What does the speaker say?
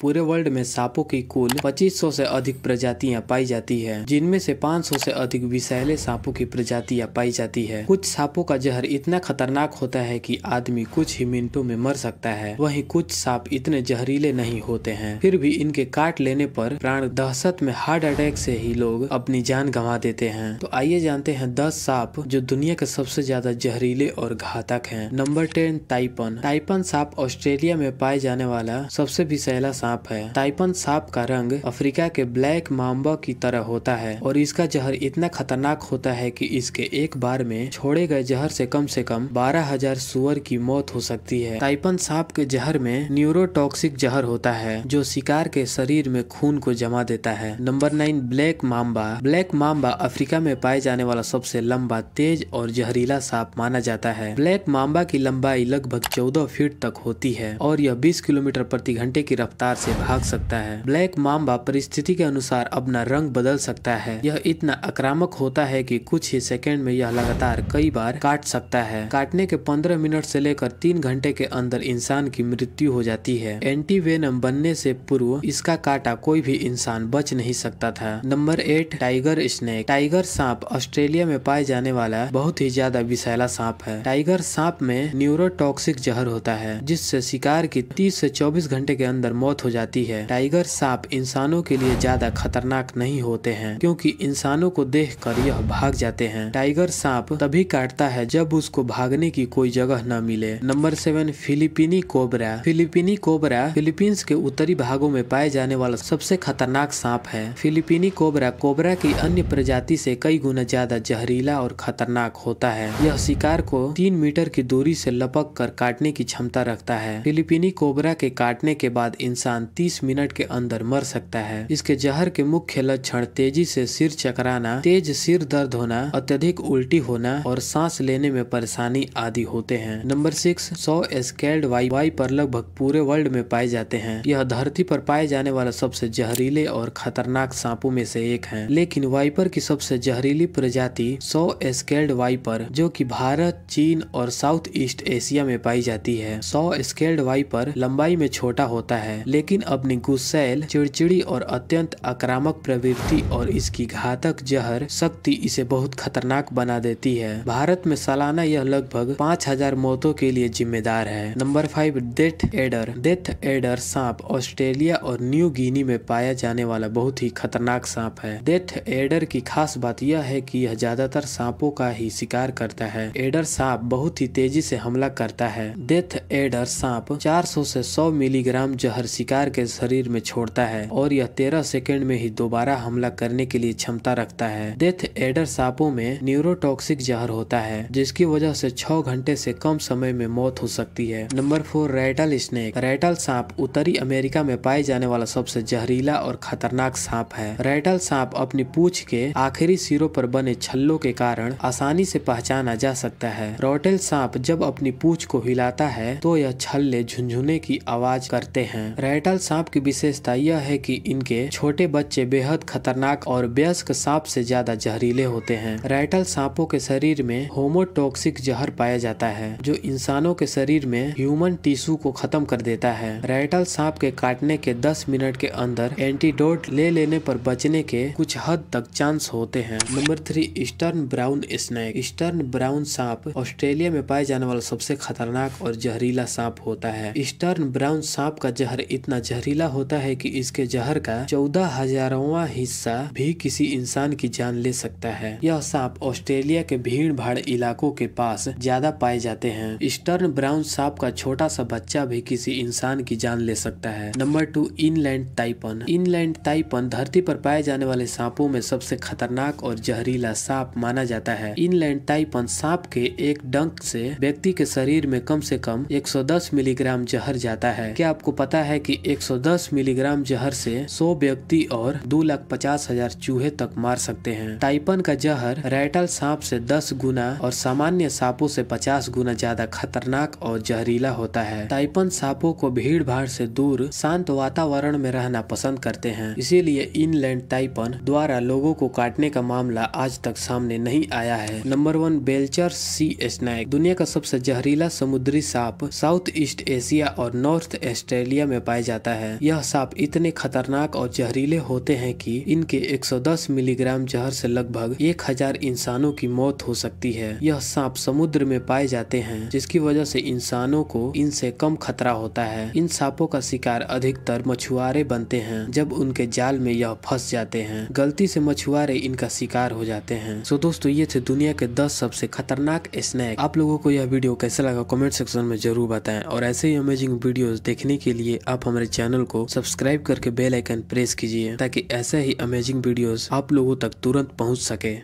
पूरे वर्ल्ड में सांपों की कुल 2500 से अधिक प्रजातियां पाई जाती है जिनमें से 500 से अधिक विषैले सांपों की प्रजातियां पाई जाती है कुछ सांपों का जहर इतना खतरनाक होता है कि आदमी कुछ ही मिनटों में मर सकता है वहीं कुछ सांप इतने जहरीले नहीं होते हैं फिर भी इनके काट लेने पर प्राण दहशत में हार्ट अटैक से ही लोग अपनी जान गंवा देते हैं तो आइए जानते हैं दस सांप जो दुनिया के सबसे ज्यादा जहरीले और घातक है नंबर टेन ताइपन ताइपन सांप ऑस्ट्रेलिया में पाए जाने वाला सबसे विषैला सांप सांप है टाइपन सांप का रंग अफ्रीका के ब्लैक माम्बा की तरह होता है और इसका जहर इतना खतरनाक होता है कि इसके एक बार में छोड़े गए जहर से कम से कम बारह हजार सुअर की मौत हो सकती है टाइपन सांप के जहर में न्यूरोटॉक्सिक जहर होता है जो शिकार के शरीर में खून को जमा देता है number nine black mamba black mamba Africa में पाए जाने वाला सबसे लंबा तेज और जहरीला सांप माना जाता है ब्लैक माम्बा की लंबाई लगभग चौदह फीट तक होती है और यह बीस किलोमीटर प्रति घंटे की रफ्तार से भाग सकता है ब्लैक माम्बा परिस्थिति के अनुसार अपना रंग बदल सकता है यह इतना आक्रामक होता है कि कुछ ही सेकंड में यह लगातार कई बार काट सकता है काटने के पंद्रह मिनट से लेकर तीन घंटे के अंदर इंसान की मृत्यु हो जाती है एंटी वेनम बनने से पूर्व इसका काटा कोई भी इंसान बच नहीं सकता था number eight tiger snake tiger सांप ऑस्ट्रेलिया में पाए जाने वाला बहुत ही ज्यादा विषैला सांप है टाइगर सांप में न्यूरोटॉक्सिक जहर होता है जिससे शिकार की तीस ऐसी चौबीस घंटे के अंदर मौत हो जाती है टाइगर सांप इंसानों के लिए ज्यादा खतरनाक नहीं होते हैं क्योंकि इंसानों को देख कर यह भाग जाते हैं टाइगर सांप तभी काटता है जब उसको भागने की कोई जगह न मिले number seven Philippine cobra Philippine cobra Philippines के उत्तरी भागों में पाए जाने वाला सबसे खतरनाक सांप है फिलिपिनी कोबरा कोबरा की अन्य प्रजाति से कई गुना ज्यादा जहरीला और खतरनाक होता है यह शिकार को तीन मीटर की दूरी से लपक कर काटने की क्षमता रखता है फिलिपिनी कोबरा के काटने के बाद इंसान इंसान 30 मिनट के अंदर मर सकता है इसके जहर के मुख्य लक्षण तेजी से सिर चकराना तेज सिर दर्द होना अत्यधिक उल्टी होना और सांस लेने में परेशानी आदि होते हैं नंबर सिक्स सौ स्केल्ड वाई वाई पर लगभग पूरे वर्ल्ड में पाए जाते हैं यह धरती पर पाए जाने वाला सबसे जहरीले और खतरनाक सांपों में से एक है लेकिन वाइपर की सबसे जहरीली प्रजाति सौ स्केल्ड वाइपर जो कि भारत चीन और साउथ ईस्ट एशिया में पाई जाती है सौ स्केल्ड वाइपर लंबाई में छोटा होता है लेकिन लेकिन अपनी गुस्सैल चिड़चिड़ी और अत्यंत आक्रामक प्रवृत्ति और इसकी घातक जहर शक्ति इसे बहुत खतरनाक बना देती है भारत में सालाना यह लगभग पाँच हजार मौतों के लिए जिम्मेदार है number five death adder death adder सांप ऑस्ट्रेलिया और न्यू गिनी में पाया जाने वाला बहुत ही खतरनाक सांप है डेथ एडर की खास बात यह है कि यह ज्यादातर सांपों का ही शिकार करता है एडर सांप बहुत ही तेजी से हमला करता है डेथ एडर सांप 400 से 100 मिलीग्राम जहर शिकार शिकार के शरीर में छोड़ता है और यह तेरह सेकेंड में ही दोबारा हमला करने के लिए क्षमता रखता है डेथ एडर सांपों में न्यूरोटॉक्सिक जहर होता है जिसकी वजह से छह घंटे से कम समय में मौत हो सकती है number four rattle snake rattle सांप उत्तरी अमेरिका में पाए जाने वाला सबसे जहरीला और खतरनाक सांप है रेटल सांप अपनी पूछ के आखिरी सिरों पर बने छल्लों के कारण आसानी से पहचाना जा सकता है रोटेल सांप जब अपनी पूछ को हिलाता है तो यह छल्ले झुंझुने की आवाज करते हैं रेटल बीटल सांप की विशेषता यह है कि इनके छोटे बच्चे बेहद खतरनाक और व्यस्क सांप से ज्यादा जहरीले होते हैं रैटल सांपों के शरीर में होमोटॉक्सिक जहर पाया जाता है जो इंसानों के शरीर में ह्यूमन टिश्यू को खत्म कर देता है रैटल सांप के काटने के 10 मिनट के अंदर एंटीडोट ले लेने पर बचने के कुछ हद तक चांस होते हैं number three eastern brown snake eastern brown सांप ऑस्ट्रेलिया में पाए जाने वाला सबसे खतरनाक और जहरीला सांप होता है ईस्टर्न ब्राउन सांप का जहर इतना इतना जहरीला होता है कि इसके जहर का चौदह हजारवा हिस्सा भी किसी इंसान की जान ले सकता है यह सांप ऑस्ट्रेलिया के भीड़ भाड़ इलाकों के पास ज्यादा पाए जाते हैं ईस्टर्न ब्राउन सांप का छोटा सा बच्चा भी किसी इंसान की जान ले सकता है number two inland taipan inland taipan धरती पर पाए जाने वाले सांपों में सबसे खतरनाक और जहरीला सांप माना जाता है इनलैंड टाइपन सांप के एक डंक से व्यक्ति के शरीर में कम से कम 110 मिलीग्राम जहर जाता है क्या आपको पता है कि 110 मिलीग्राम जहर से 100 व्यक्ति और दो लाख पचास हजार चूहे तक मार सकते हैं टाइपन का जहर रैटल सांप से 10 गुना और सामान्य सांपों से 50 गुना ज्यादा खतरनाक और जहरीला होता है टाइपन सांपों को भीड़ भाड़ से दूर शांत वातावरण में रहना पसंद करते हैं इसीलिए इनलैंड टाइपन द्वारा लोगों को काटने का मामला आज तक सामने नहीं आया है number one Belcher sea snake दुनिया का सबसे जहरीला समुद्री सांप साउथ ईस्ट एशिया और नॉर्थ ऑस्ट्रेलिया में पाए जाते जाता है यह सांप इतने खतरनाक और जहरीले होते हैं कि इनके 110 मिलीग्राम जहर से लगभग 1000 इंसानों की मौत हो सकती है यह सांप समुद्र में पाए जाते हैं जिसकी वजह से इंसानों को इनसे कम खतरा होता है इन सांपों का शिकार अधिकतर मछुआरे बनते हैं जब उनके जाल में यह फंस जाते हैं गलती से मछुआरे इनका शिकार हो जाते हैं सो दोस्तों ये थे दुनिया के दस सबसे खतरनाक स्नैक आप लोगों को यह वीडियो कैसा लगा कमेंट सेक्शन में जरूर बताए और ऐसे ही अमेजिंग वीडियो देखने के लिए आप हमें हमारे चैनल को सब्सक्राइब करके बेल आइकन प्रेस कीजिए ताकि ऐसे ही अमेजिंग वीडियोस आप लोगों तक तुरंत पहुंच सके